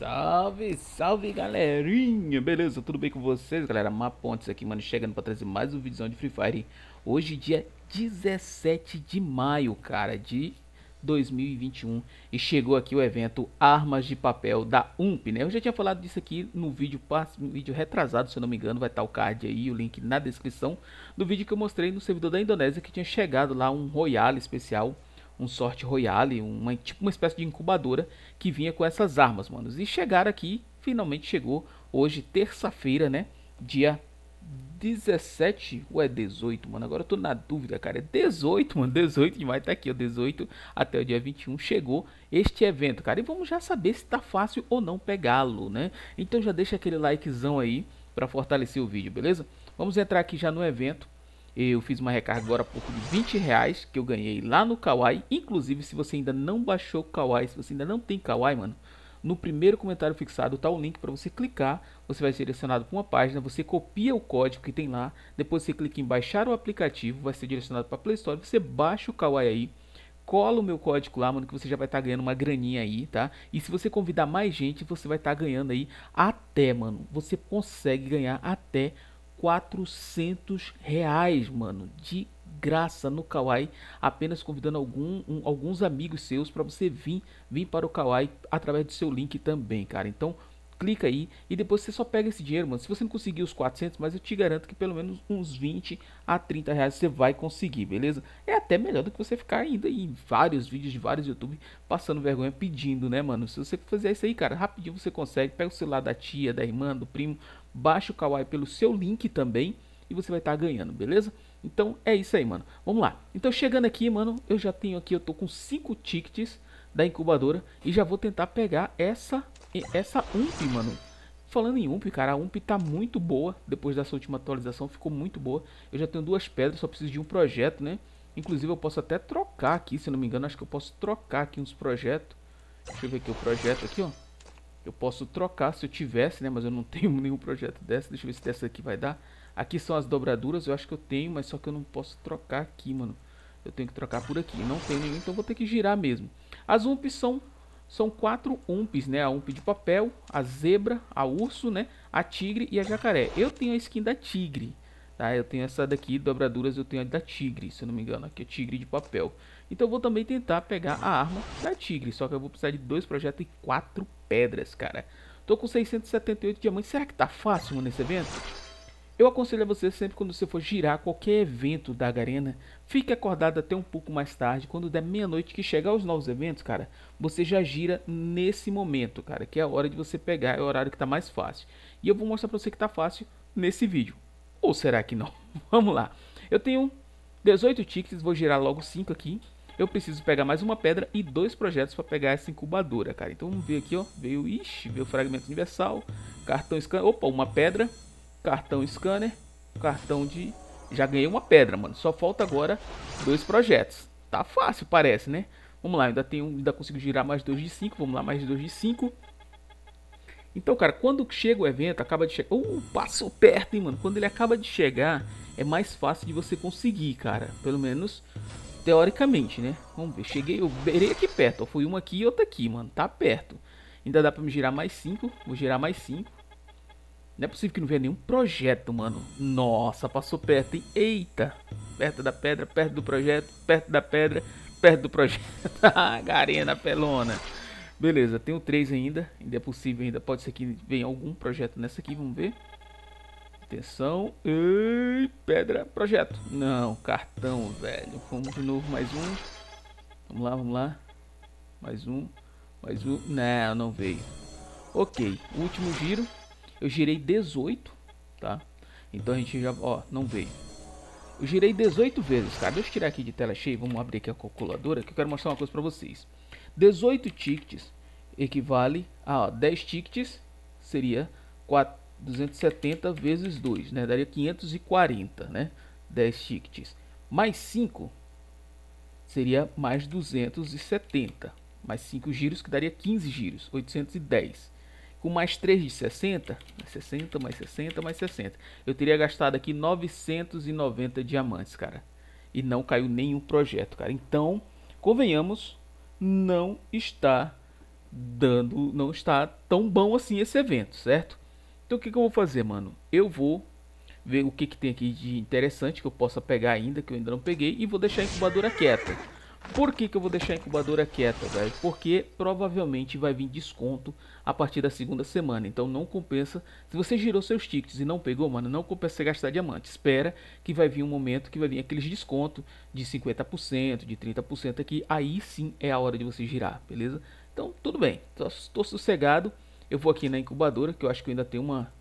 Salve, salve galerinha, beleza? Tudo bem com vocês, galera? Mapontes aqui, mano, chegando pra trazer mais um vídeozão de Free Fire Hoje, dia 17 de maio, cara, de 2021 E chegou aqui o evento Armas de Papel da UMP, né? Eu já tinha falado disso aqui no vídeo, no vídeo retrasado, se eu não me engano Vai estar tá o card aí, o link na descrição do vídeo que eu mostrei no servidor da Indonésia Que tinha chegado lá um Royale especial um sorte royale, uma, tipo uma espécie de incubadora que vinha com essas armas, manos. E chegar aqui, finalmente chegou hoje, terça-feira, né? Dia 17 ou é 18, mano? Agora eu tô na dúvida, cara. É 18, mano. 18 de maio tá aqui, ó. 18 até o dia 21 chegou este evento, cara. E vamos já saber se tá fácil ou não pegá-lo, né? Então já deixa aquele likezão aí para fortalecer o vídeo, beleza? Vamos entrar aqui já no evento. Eu fiz uma recarga agora por 20 reais que eu ganhei lá no Kawaii. Inclusive, se você ainda não baixou o Kawaii, se você ainda não tem Kawaii, mano, no primeiro comentário fixado tá o link para você clicar. Você vai ser direcionado para uma página, você copia o código que tem lá, depois você clica em baixar o aplicativo, vai ser direcionado para Play Store, você baixa o Kawaii aí. Cola o meu código lá, mano, que você já vai estar tá ganhando uma graninha aí, tá? E se você convidar mais gente, você vai estar tá ganhando aí até, mano. Você consegue ganhar até 400 reais, mano, de graça no Kawaii, apenas convidando algum, um, alguns amigos seus para você vir, vir para o Kawaii através do seu link também, cara. Então, clica aí e depois você só pega esse dinheiro, mano. Se você não conseguir os 400, mas eu te garanto que pelo menos uns 20 a 30 reais você vai conseguir, beleza? É até melhor do que você ficar ainda em vários vídeos de vários YouTube passando vergonha pedindo, né, mano? Se você fizer isso aí, cara, rapidinho você consegue. Pega o celular da tia, da irmã, do primo, baixa o Kawaii pelo seu link também e você vai estar tá ganhando, beleza? Então é isso aí, mano. Vamos lá. Então chegando aqui, mano, eu já tenho aqui, eu tô com 5 tickets da incubadora e já vou tentar pegar essa essa UMP, mano, Falando em UMP, cara, a UMP tá muito boa. Depois dessa última atualização, ficou muito boa. Eu já tenho duas pedras, só preciso de um projeto, né? Inclusive, eu posso até trocar aqui, se não me engano. Acho que eu posso trocar aqui uns projetos. Deixa eu ver aqui o projeto aqui, ó. Eu posso trocar se eu tivesse, né? Mas eu não tenho nenhum projeto dessa. Deixa eu ver se dessa aqui vai dar. Aqui são as dobraduras. Eu acho que eu tenho, mas só que eu não posso trocar aqui, mano. Eu tenho que trocar por aqui. Não tenho nenhum, então vou ter que girar mesmo. As UMPs são são quatro umpes, né? A ump de papel, a zebra, a urso, né? A tigre e a jacaré. Eu tenho a skin da tigre, tá? Eu tenho essa daqui, dobraduras, eu tenho a da tigre, se eu não me engano. Aqui é tigre de papel. Então eu vou também tentar pegar a arma da tigre, só que eu vou precisar de dois projetos e quatro pedras, cara. Tô com 678 diamantes. Será que tá fácil, mano, nesse evento? Eu aconselho a você sempre quando você for girar qualquer evento da Garena, fique acordado até um pouco mais tarde, quando der meia-noite que chegar os novos eventos, cara, você já gira nesse momento, cara, que é a hora de você pegar, é o horário que tá mais fácil. E eu vou mostrar para você que tá fácil nesse vídeo. Ou será que não? Vamos lá. Eu tenho 18 tickets, vou girar logo 5 aqui. Eu preciso pegar mais uma pedra e dois projetos para pegar essa incubadora, cara. Então vamos ver aqui, ó. Veio, ixi, veio fragmento universal, cartão scan, opa, uma pedra cartão scanner, cartão de... Já ganhei uma pedra, mano. Só falta agora dois projetos. Tá fácil, parece, né? Vamos lá, ainda, tenho, ainda consigo girar mais dois de 5. Vamos lá, mais dois de 5. Então, cara, quando chega o evento, acaba de chegar... Uh, passou perto, hein, mano? Quando ele acaba de chegar, é mais fácil de você conseguir, cara. Pelo menos, teoricamente, né? Vamos ver, cheguei, eu virei aqui perto. Ó. Foi uma aqui e outra aqui, mano. Tá perto. Ainda dá pra me girar mais 5. Vou girar mais 5. Não é possível que não venha nenhum projeto, mano. Nossa, passou perto, hein? Eita! Perto da pedra, perto do projeto, perto da pedra, perto do projeto. Ah, Garena pelona. Beleza, tenho três ainda. Ainda é possível, ainda pode ser que venha algum projeto nessa aqui, vamos ver. Atenção. Ei, pedra, projeto. Não, cartão, velho. Vamos de novo, mais um. Vamos lá, vamos lá. Mais um, mais um. Não, não veio. Ok, último giro. Eu girei 18, tá? Então a gente já, ó, não veio. Eu girei 18 vezes, cara. Deixa eu tirar aqui de tela cheia, vamos abrir aqui a calculadora, que eu quero mostrar uma coisa pra vocês. 18 tickets equivale a ó, 10 tickets, seria 4, 270 vezes 2, né? Daria 540, né? 10 tickets. Mais 5 seria mais 270. Mais 5 giros, que daria 15 giros, 810 com mais 3 de 60, 60 mais 60 mais 60, eu teria gastado aqui 990 diamantes, cara. E não caiu nenhum projeto, cara. Então, convenhamos, não está dando, não está tão bom assim esse evento, certo? Então o que, que eu vou fazer, mano? Eu vou ver o que, que tem aqui de interessante que eu possa pegar ainda, que eu ainda não peguei, e vou deixar a incubadora quieta. Por que, que eu vou deixar a incubadora quieta, velho? Porque provavelmente vai vir desconto a partir da segunda semana. Então não compensa. Se você girou seus tickets e não pegou, mano, não compensa você gastar diamante. Espera que vai vir um momento que vai vir aqueles descontos de 50%, de 30% aqui. Aí sim é a hora de você girar, beleza? Então tudo bem, estou sossegado. Eu vou aqui na incubadora, que eu acho que eu ainda tenho uma...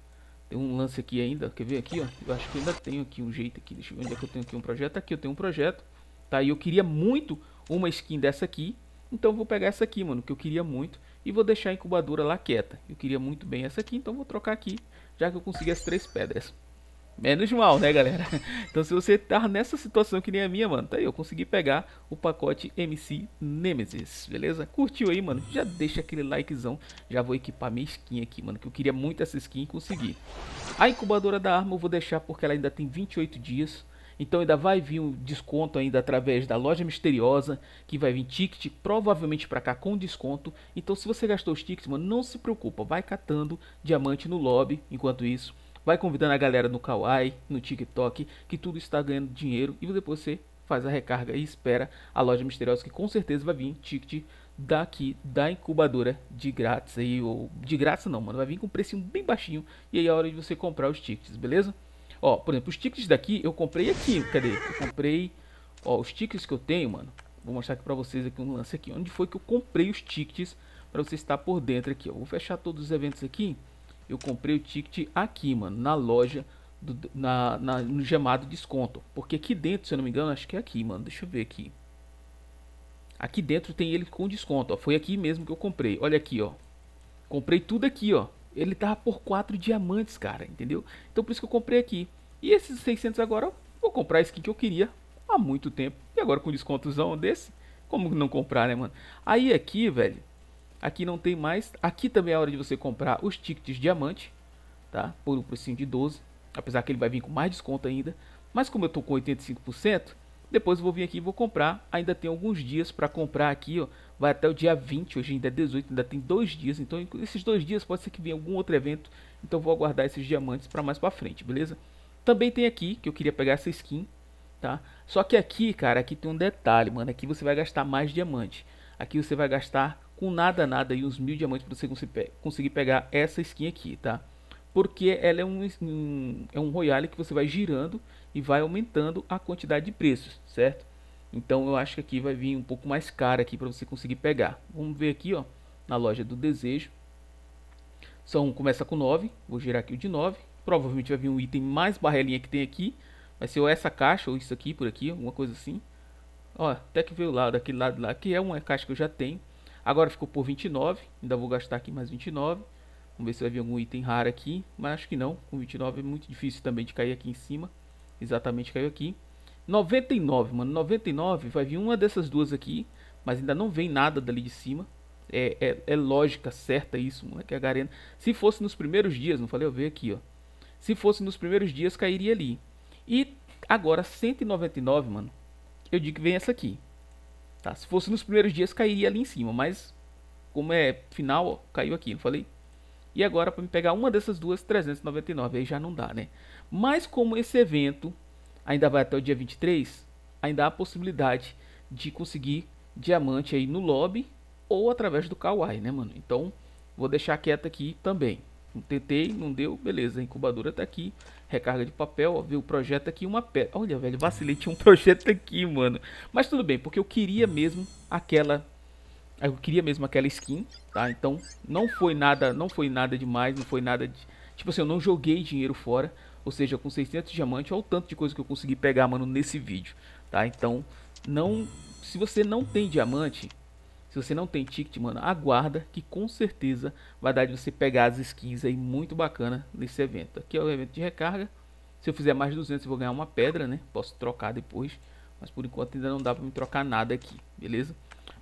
Tem um lance aqui ainda, quer ver aqui, ó? Eu acho que eu ainda tenho aqui um jeito aqui, deixa eu ver onde é que eu tenho aqui um projeto. Aqui eu tenho um projeto, tá? E eu queria muito uma skin dessa aqui. Então vou pegar essa aqui, mano, que eu queria muito. E vou deixar a incubadora lá quieta. Eu queria muito bem essa aqui, então vou trocar aqui, já que eu consegui as três pedras. Menos mal, né, galera? Então se você tá nessa situação que nem a minha, mano, tá aí, eu consegui pegar o pacote MC Nemesis, beleza? Curtiu aí, mano? Já deixa aquele likezão, já vou equipar minha skin aqui, mano, que eu queria muito essa skin e consegui. A incubadora da arma eu vou deixar porque ela ainda tem 28 dias, então ainda vai vir um desconto ainda através da loja misteriosa, que vai vir ticket provavelmente para cá com desconto. Então se você gastou os tickets, mano, não se preocupa, vai catando diamante no lobby enquanto isso. Vai convidando a galera no Kawaii, no TikTok, que tudo está ganhando dinheiro e depois você faz a recarga e espera a loja misteriosa que com certeza vai vir ticket daqui da incubadora de grátis aí ou de graça não, mano, vai vir com um precinho bem baixinho e aí é a hora de você comprar os tickets, beleza? Ó, por exemplo, os tickets daqui eu comprei aqui. Cadê? Eu comprei. Ó, os tickets que eu tenho, mano. Vou mostrar aqui pra vocês aqui um lance aqui. Onde foi que eu comprei os tickets pra você estar por dentro aqui, ó. Vou fechar todos os eventos aqui. Eu comprei o ticket aqui, mano. Na loja. Do, na, na, no chamado desconto. Porque aqui dentro, se eu não me engano, acho que é aqui, mano. Deixa eu ver aqui. Aqui dentro tem ele com desconto, ó. Foi aqui mesmo que eu comprei. Olha aqui, ó. Comprei tudo aqui, ó. Ele tava por quatro diamantes, cara, entendeu? Então por isso que eu comprei aqui. E esses 600 agora, vou comprar a skin que eu queria há muito tempo. E agora com descontozão desse, como não comprar, né, mano? Aí aqui, velho, aqui não tem mais. Aqui também é a hora de você comprar os tickets diamante, tá? Por um precinho de 12, apesar que ele vai vir com mais desconto ainda. Mas como eu tô com 85%, depois eu vou vir aqui e vou comprar. Ainda tem alguns dias para comprar aqui, ó. Vai até o dia 20, hoje ainda é 18, ainda tem dois dias. Então, esses dois dias pode ser que venha algum outro evento. Então, vou aguardar esses diamantes para mais para frente, beleza? Também tem aqui, que eu queria pegar essa skin, tá? Só que aqui, cara, aqui tem um detalhe, mano. Aqui você vai gastar mais diamante. Aqui você vai gastar com nada, nada e uns mil diamantes para você conseguir pegar essa skin aqui, tá? porque ela é um, um, é um Royale que você vai girando e vai aumentando a quantidade de preços, certo? Então eu acho que aqui vai vir um pouco mais caro aqui para você conseguir pegar. Vamos ver aqui, ó, na loja do desejo. São começa com 9, vou girar aqui o de 9. Provavelmente vai vir um item mais barrelinha que tem aqui, vai ser ou essa caixa ou isso aqui por aqui, alguma coisa assim. Ó, até que veio lá daquele lado lá, que é uma caixa que eu já tenho. Agora ficou por 29, ainda vou gastar aqui mais 29. Vamos ver se vai vir algum item raro aqui, mas acho que não. Com 29 é muito difícil também de cair aqui em cima. Exatamente, caiu aqui. 99, mano. 99 vai vir uma dessas duas aqui, mas ainda não vem nada dali de cima. É, é, é lógica certa isso, mano. Que a é Garena... Se fosse nos primeiros dias, não falei? Eu vejo aqui, ó. Se fosse nos primeiros dias, cairia ali. E agora, 199, mano. Eu digo que vem essa aqui. Tá? Se fosse nos primeiros dias, cairia ali em cima. Mas, como é final, ó, caiu aqui, não falei? E agora para me pegar uma dessas duas, 399, aí já não dá, né? Mas como esse evento ainda vai até o dia 23, ainda há possibilidade de conseguir diamante aí no lobby ou através do Kawai, né, mano? Então, vou deixar quieto aqui também. Tentei, não deu, beleza, a incubadora tá aqui, recarga de papel, ó, viu o projeto aqui, uma pedra. Olha, velho, vacilei, tinha um projeto aqui, mano. Mas tudo bem, porque eu queria mesmo aquela eu queria mesmo aquela skin, tá? Então não foi nada, não foi nada demais, não foi nada de... Tipo assim, eu não joguei dinheiro fora, ou seja, com 600 diamantes, olha o tanto de coisa que eu consegui pegar, mano, nesse vídeo, tá? Então, não... Se você não tem diamante, se você não tem ticket, mano, aguarda que com certeza vai dar de você pegar as skins aí muito bacana nesse evento. Aqui é o evento de recarga. Se eu fizer mais de 200 eu vou ganhar uma pedra, né? Posso trocar depois, mas por enquanto ainda não dá pra me trocar nada aqui, beleza?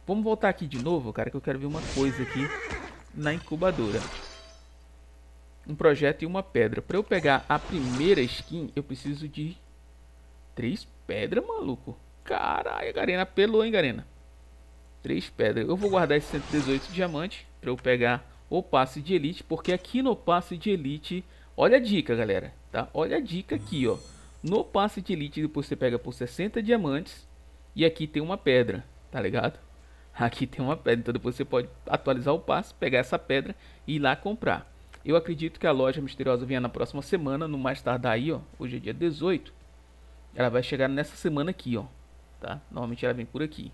Vamos voltar aqui de novo, cara, que eu quero ver uma coisa aqui na incubadora. Um projeto e uma pedra. Para eu pegar a primeira skin, eu preciso de três pedras, maluco. Caralho, Garena pelou, hein, Garena. Três pedras. Eu vou guardar esse 118 diamante para eu pegar o passe de elite, porque aqui no passe de elite, olha a dica, galera, tá? Olha a dica aqui, ó. No passe de elite, depois você pega por 60 diamantes e aqui tem uma pedra, tá ligado? Aqui tem uma pedra, então depois você pode atualizar o passe, pegar essa pedra e ir lá comprar. Eu acredito que a loja misteriosa venha na próxima semana, no mais tardar aí, ó. Hoje é dia 18. Ela vai chegar nessa semana aqui, ó. Tá? Normalmente ela vem por aqui.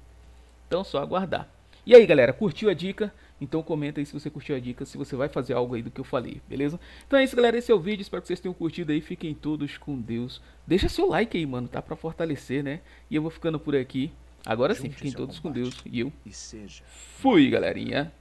Então só aguardar. E aí, galera, curtiu a dica? Então comenta aí se você curtiu a dica, se você vai fazer algo aí do que eu falei, beleza? Então é isso, galera, esse é o vídeo, espero que vocês tenham curtido aí, fiquem todos com Deus. Deixa seu like aí, mano, tá? Pra fortalecer, né? E eu vou ficando por aqui. Agora sim, fiquem todos com Deus e eu fui, galerinha.